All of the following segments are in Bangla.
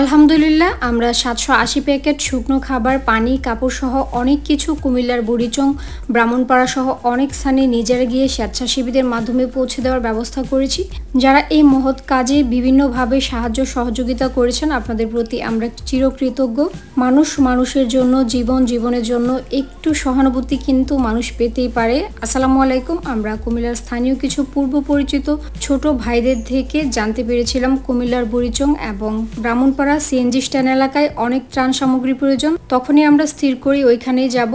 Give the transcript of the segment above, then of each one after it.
আলহামদুলিল্লাহ আমরা সাতশো আশি প্যাকেট শুকনো খাবার পানি কাপড় সহ অনেক কিছু কুমিল্লার বুড়িচং ব্রাহ্মণপাড়া সহ অনেক স্থানে নিজেরা গিয়ে স্বেচ্ছাসেবীদের মাধ্যমে পৌঁছে দেওয়ার ব্যবস্থা করেছি যারা এই মহৎ কাজে বিভিন্নভাবে সাহায্য সহযোগিতা করেছেন আপনাদের প্রতি আমরা চিরকৃতজ্ঞ মানুষ মানুষের জন্য জীবন জীবনের জন্য একটু সহানুভূতি কিন্তু মানুষ পেতেই পারে আসসালামু আলাইকুম আমরা কুমিল্লার স্থানীয় কিছু পূর্ব পরিচিত ছোট ভাইদের থেকে জানতে পেরেছিলাম কুমিল্লার বুড়িচং এবং ব্রাহ্মণ পাড়া সিএনজি স্ট্যান্ড এলাকায় অনেক ত্রাণ সামগ্রী প্রয়োজন তখনই আমরা স্থির করি ওইখানেই যাব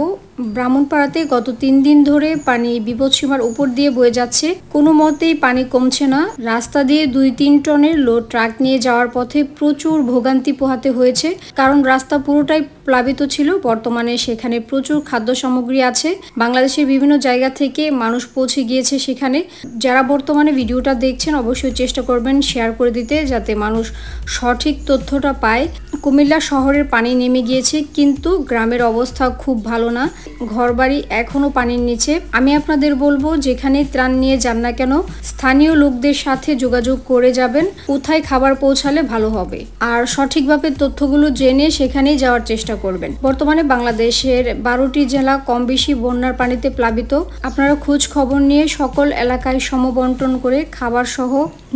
ব্রাহ্মণপাড়াতে গত তিন দিন ধরে পানি বিপদসীমার উপর দিয়ে বয়ে যাচ্ছে কোনো মতেই পানি কমছে না রাস্তা দিয়ে দুই তিন টনের লো ট্রাক নিয়ে যাওয়ার পথে প্রচুর ভোগান্তি পোহাতে হয়েছে কারণ রাস্তা পুরোটাই প্লাবিত ছিল বর্তমানে সেখানে প্রচুর খাদ্য সামগ্রী আছে বাংলাদেশের বিভিন্ন জায়গা থেকে মানুষ পৌঁছে গিয়েছে সেখানে যারা বর্তমানে ভিডিওটা দেখছেন অবশ্যই চেষ্টা করবেন শেয়ার করে দিতে যাতে মানুষ সঠিক তথ্যটা পায় কুমিল্লা শহরের পানি নেমে গিয়েছে কিন্তু গ্রামের অবস্থা খুব ভালো না ঘরবাড়ি এখনও পানির নিচে আমি আপনাদের বলবো যেখানে ত্রাণ নিয়ে যান না কেন স্থানীয় লোকদের সাথে যোগাযোগ করে যাবেন কোথায় খাবার পৌঁছালে ভালো হবে আর সঠিকভাবে তথ্যগুলো জেনে সেখানেই যাওয়ার চেষ্টা করবেন বর্তমানে বাংলাদেশের বারোটি জেলা কম বেশি বন্যার পানিতে প্লাবিত আপনারা খোঁজ খবর নিয়ে সকল এলাকায় সমবন্টন করে খাবার সহ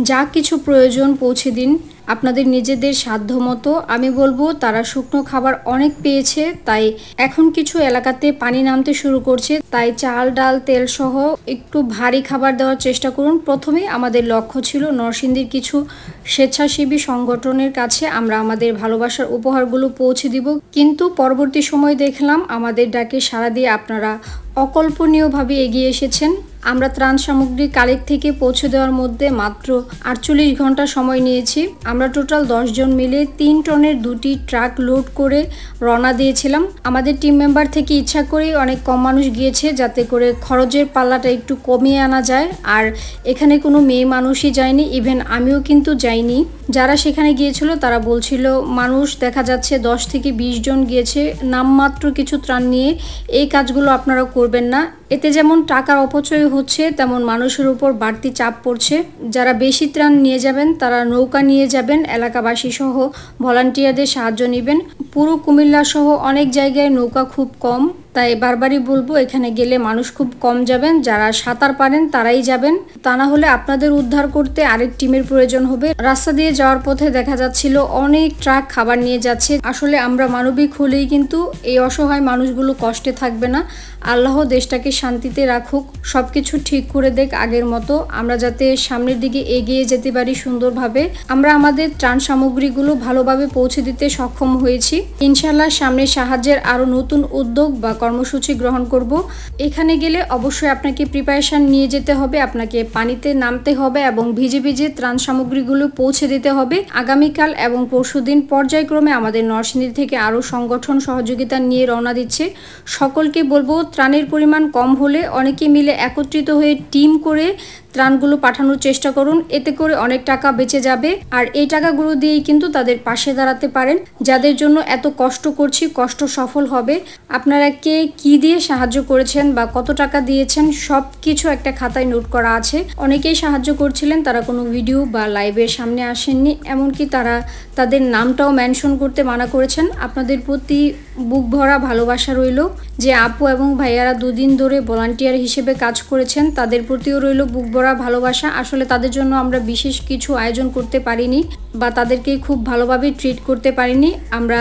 যা কিছু প্রয়োজন পৌঁছে দিন আপনাদের নিজেদের সাধ্য মতো আমি বলবো তারা শুকনো খাবার অনেক পেয়েছে তাই এখন কিছু এলাকাতে পানি নামতে শুরু করছে তাই চাল ডাল তেল সহ একটু ভারী খাবার দেওয়ার চেষ্টা করুন প্রথমে আমাদের লক্ষ্য ছিল নরসিংদীর কিছু স্বেচ্ছাসেবী সংগঠনের কাছে আমরা আমাদের ভালোবাসার উপহারগুলো পৌঁছে দিব কিন্তু পরবর্তী সময় দেখলাম আমাদের ডাকে সারা দিয়ে আপনারা অকল্পনীয়ভাবে এগিয়ে এসেছেন আমরা ত্রাণ সামগ্রী কালেক থেকে পৌঁছে দেওয়ার মধ্যে মাত্র আটচল্লিশ ঘন্টা সময় নিয়েছি আমরা টোটাল জন মিলে তিন টনের দুটি ট্রাক লোড করে রওনা দিয়েছিলাম আমাদের টিম মেম্বার থেকে ইচ্ছা করেই অনেক কম মানুষ গিয়েছে যাতে করে খরচের পাল্লাটা একটু কমিয়ে আনা যায় আর এখানে কোনো মেয়ে মানুষই যায়নি ইভেন আমিও কিন্তু যাইনি যারা সেখানে গিয়েছিল তারা বলছিল মানুষ দেখা যাচ্ছে দশ থেকে ২০ জন গিয়েছে নামমাত্র কিছু ত্রাণ নিয়ে এই কাজগুলো আপনারা করবেন না এতে যেমন টাকার অপচয় হচ্ছে তেমন মানুষের উপর বাড়তি চাপ পড়ছে যারা বেশি ত্রাণ নিয়ে যাবেন তারা নৌকা নিয়ে যাবেন এলাকাবাসী সহ ভলান্টিয়ারদের সাহায্য নেবেন পুরো কুমিল্লা সহ অনেক জায়গায় নৌকা খুব কম তাই বারবারই বলবো এখানে গেলে মানুষ খুব কম যাবেন যারা সাঁতার পারেন তারাই যাবেন তা না হলে আপনাদের উদ্ধার করতে আরেক টিমের প্রয়োজন হবে রাস্তা দিয়ে যাওয়ার পথে দেখা যাচ্ছিল অনেক ট্রাক খাবার নিয়ে যাচ্ছে আসলে আমরা মানবিক হলেই কিন্তু এই অসহায় মানুষগুলো কষ্টে থাকবে না আল্লাহ দেশটাকে শান্তিতে রাখুক সব কিছু ঠিক করে দেখ আগের মতো আমরা যাতে সামনের দিকে এগিয়ে যেতে পারি সুন্দরভাবে আমরা আমাদের ত্রাণ সামগ্রীগুলো ভালোভাবে পৌঁছে দিতে সক্ষম হয়েছি ইনশাল্লাহ সামনে সাহায্যের আরও নতুন উদ্যোগ বা কর্মসূচি গ্রহণ করব এখানে গেলে অবশ্যই আপনাকে প্রিপারেশান নিয়ে যেতে হবে আপনাকে পানিতে নামতে হবে এবং ভিজে ভিজে ত্রাণ সামগ্রীগুলো পৌঁছে দিতে হবে আগামীকাল এবং পরশুদিন পর্যায়ক্রমে আমাদের নরসিংদী থেকে আরও সংগঠন সহযোগিতা নিয়ে রওনা দিচ্ছে সকলকে বলবো ত্রাণের পরিমাণ কম হলে অনেকে মিলে একত্রিত হয়ে টিম করে ত্রাণগুলো পাঠানোর চেষ্টা করুন এতে করে অনেক টাকা বেঁচে যাবে আর এই টাকাগুলো দিয়েই কিন্তু তাদের পাশে দাঁড়াতে পারেন যাদের জন্য এত কষ্ট করছি কষ্ট সফল হবে আপনারা কে কি দিয়ে সাহায্য করেছেন বা কত টাকা দিয়েছেন সব কিছু একটা খাতায় নোট করা আছে অনেকেই সাহায্য করছিলেন তারা কোনো ভিডিও বা লাইভের সামনে আসেননি এমনকি তারা তাদের নামটাও মেনশন করতে মানা করেছেন আপনাদের প্রতি বুক ভরা ভালোবাসা রইল যে আপু এবং ভাইয়ারা দুদিন ধরে ভলান্টিয়ার হিসেবে কাজ করেছেন তাদের প্রতিও রইল বুক ভরা ভালোবাসা আসলে তাদের জন্য আমরা বিশেষ কিছু আয়োজন করতে পারিনি বা তাদেরকে খুব ভালোভাবে ট্রিট করতে পারিনি আমরা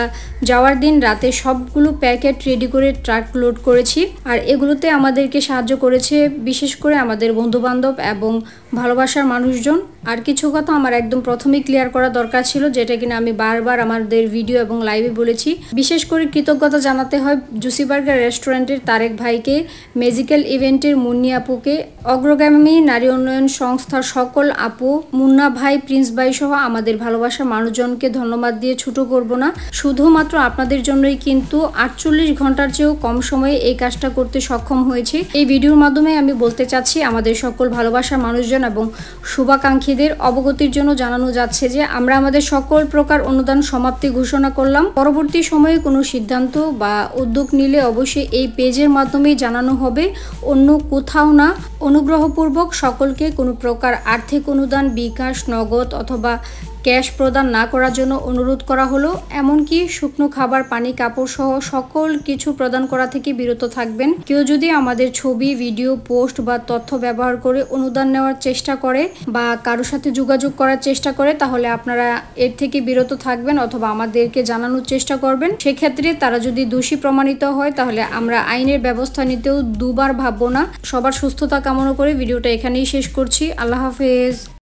যাওয়ার দিন রাতে সবগুলো প্যাকেট রেডি করে ট্রাক লোড করেছি আর এগুলোতে আমাদেরকে সাহায্য করেছে বিশেষ করে আমাদের বন্ধুবান্ধব এবং ভালোবাসার মানুষজন আর কিছু কথা আমার একদম প্রথমেই ক্লিয়ার করা দরকার ছিল যেটা কিনা আমি বারবার আমাদের ভিডিও এবং লাইভে বলেছি বিশেষ করে কৃতজ্ঞতা জানাতে হয় জুসি বার্গার রেস্টুরেন্টের তারেক ভাইকে মেজিক্যাল ইভেন্টের মুন্নি আপুকে অগ্রগামী নারী উন্নয়ন সংস্থার সকল আপু মুন্না ভাই প্রিন্স ভাই সহ আমাদের ভালোবাসার মানুষজনকে ধন্যবাদ দিয়ে ছুটো করব না শুধুমাত্র আপনাদের জন্যই কিন্তু আটচল্লিশ ঘন্টার চেয়েও কম সময়ে এই কাজটা করতে সক্ষম হয়েছে এই ভিডিওর মাধ্যমে আমি বলতে চাচ্ছি আমাদের সকল ভালোবাসার মানুষজন এবং শুভাকাঙ্ক্ষীদের অবগতির জন্য জানানো যাচ্ছে যে আমরা আমাদের সকল প্রকার অনুদান সমাপ্তি ঘোষণা করলাম পরবর্তী সময়ে কোনো সিদ্ধান্ত বা উদ্যোগ নিলে অবশ্যই এই পেজের মাধ্যমেই জানানো হবে অন্য কোথাও না অনুগ্রহপূর্বক সকলকে কোনো প্রকার আর্থিক অনুদান বিকাশ নগদ অথবা ক্যাশ প্রদান না করার জন্য অনুরোধ করা হলো এমনকি শুকনো খাবার পানি কাপড় সহ সকল কিছু প্রদান করা থেকে বিরত থাকবেন কেউ যদি আমাদের ছবি ভিডিও পোস্ট বা তথ্য ব্যবহার করে অনুদান নেওয়ার চেষ্টা করে বা কারোর সাথে যোগাযোগ করার চেষ্টা করে তাহলে আপনারা এর থেকে বিরত থাকবেন অথবা আমাদেরকে জানানোর চেষ্টা করবেন সেক্ষেত্রে তারা যদি দোষী প্রমাণিত হয় তাহলে আমরা আইনের ব্যবস্থা নিতেও দুবার ভাববো না সবার সুস্থতা কামনা করে ভিডিওটা এখানেই শেষ করছি আল্লাহ হাফেজ